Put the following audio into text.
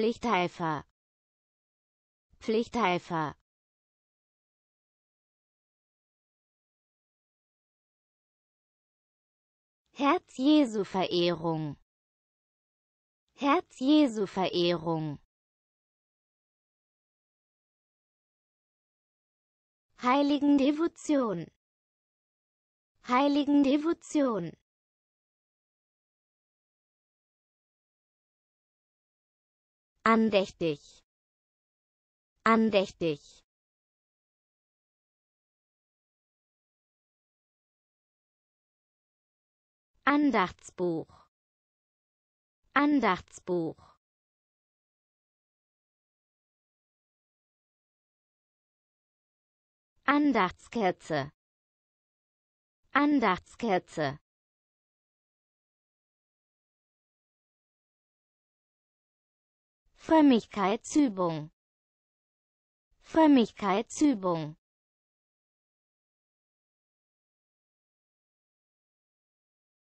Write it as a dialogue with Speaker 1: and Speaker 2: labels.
Speaker 1: Pflichteifer Pflichteifer Herz-Jesu-Verehrung Herz-Jesu-Verehrung Heiligen Devotion Heiligen Devotion
Speaker 2: andächtig andächtig
Speaker 1: Andachtsbuch Andachtsbuch Andachtskerze Andachtskerze Frömmigkeitsübung Frömmigkeitsübung